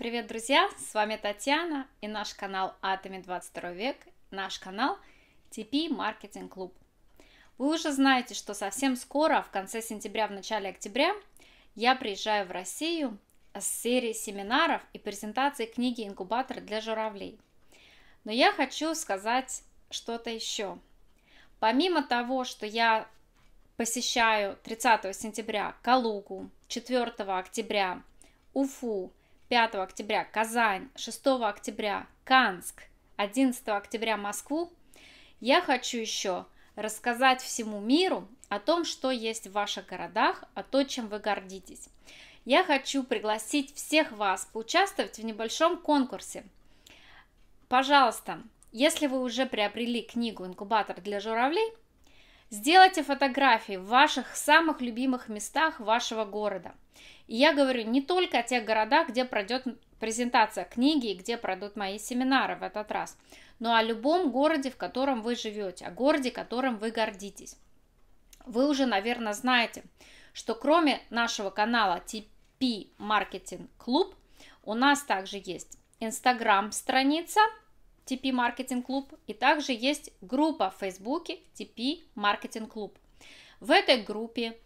Привет, друзья! С вами Татьяна и наш канал Атоми 22 век, наш канал TP Маркетинг Клуб. Вы уже знаете, что совсем скоро, в конце сентября, в начале октября, я приезжаю в Россию с серией семинаров и презентации книги «Инкубатор для журавлей». Но я хочу сказать что-то еще. Помимо того, что я посещаю 30 сентября Калугу, 4 октября Уфу, 5 октября Казань, 6 октября Канск, 11 октября Москву, я хочу еще рассказать всему миру о том, что есть в ваших городах, о том, чем вы гордитесь. Я хочу пригласить всех вас поучаствовать в небольшом конкурсе. Пожалуйста, если вы уже приобрели книгу «Инкубатор для журавлей», Сделайте фотографии в ваших самых любимых местах вашего города. И я говорю не только о тех городах, где пройдет презентация книги и где пройдут мои семинары в этот раз, но о любом городе, в котором вы живете, о городе, которым вы гордитесь. Вы уже, наверное, знаете, что кроме нашего канала TP Marketing Club у нас также есть Instagram страница – TP Marketing Club, и также есть группа в Фейсбуке TP Marketing Club. В этой группе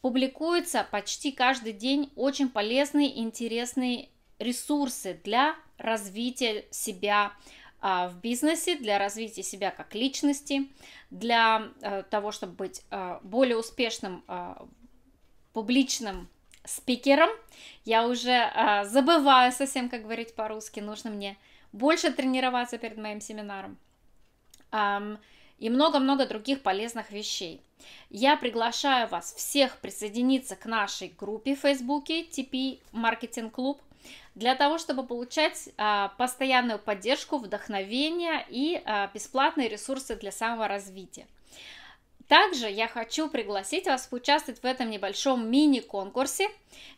публикуются почти каждый день очень полезные и интересные ресурсы для развития себя а, в бизнесе, для развития себя как личности, для э, того, чтобы быть э, более успешным э, публичным спикером. Я уже забываю совсем, как говорить по-русски, нужно мне больше тренироваться перед моим семинаром и много-много других полезных вещей. Я приглашаю вас всех присоединиться к нашей группе в Фейсбуке TP Marketing Club для того, чтобы получать а, постоянную поддержку, вдохновение и а, бесплатные ресурсы для самого развития. Также я хочу пригласить вас поучаствовать в этом небольшом мини-конкурсе,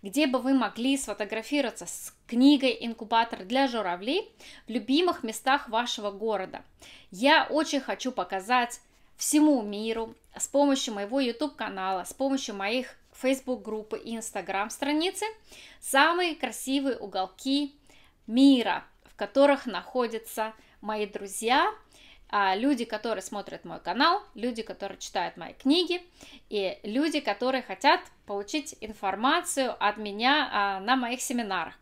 где бы вы могли сфотографироваться с книгой «Инкубатор для журавлей» в любимых местах вашего города. Я очень хочу показать всему миру с помощью моего YouTube-канала, с помощью моих Facebook-группы и Instagram-страницы самые красивые уголки мира, в которых находятся мои друзья, а, люди, которые смотрят мой канал, люди, которые читают мои книги, и люди, которые хотят получить информацию от меня а, на моих семинарах.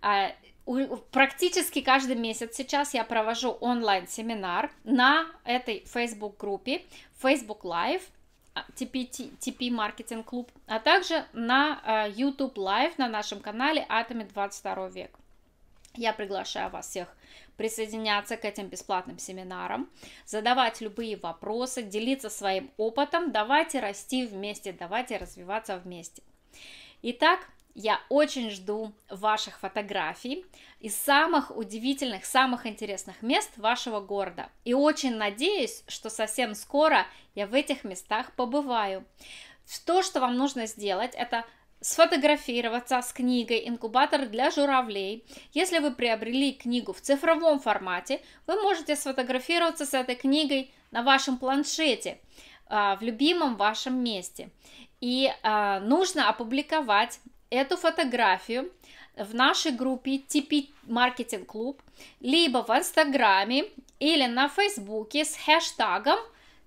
А, практически каждый месяц сейчас я провожу онлайн-семинар на этой Facebook-группе, Facebook Live, TP, TP Marketing Club, а также на э, YouTube Live на нашем канале Атоме 22 век. Я приглашаю вас всех присоединяться к этим бесплатным семинарам, задавать любые вопросы, делиться своим опытом. Давайте расти вместе, давайте развиваться вместе. Итак, я очень жду ваших фотографий из самых удивительных, самых интересных мест вашего города. И очень надеюсь, что совсем скоро я в этих местах побываю. То, что вам нужно сделать, это сфотографироваться с книгой «Инкубатор для журавлей». Если вы приобрели книгу в цифровом формате, вы можете сфотографироваться с этой книгой на вашем планшете а, в любимом вашем месте. И а, нужно опубликовать эту фотографию в нашей группе TP Marketing Club, либо в Инстаграме или на Фейсбуке с хэштагом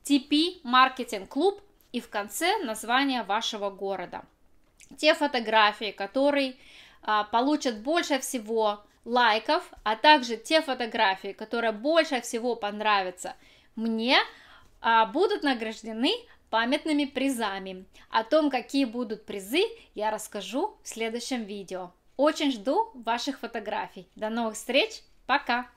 TP Marketing Club и в конце название вашего города – те фотографии, которые а, получат больше всего лайков, а также те фотографии, которые больше всего понравятся мне, а, будут награждены памятными призами. О том, какие будут призы, я расскажу в следующем видео. Очень жду ваших фотографий. До новых встреч. Пока!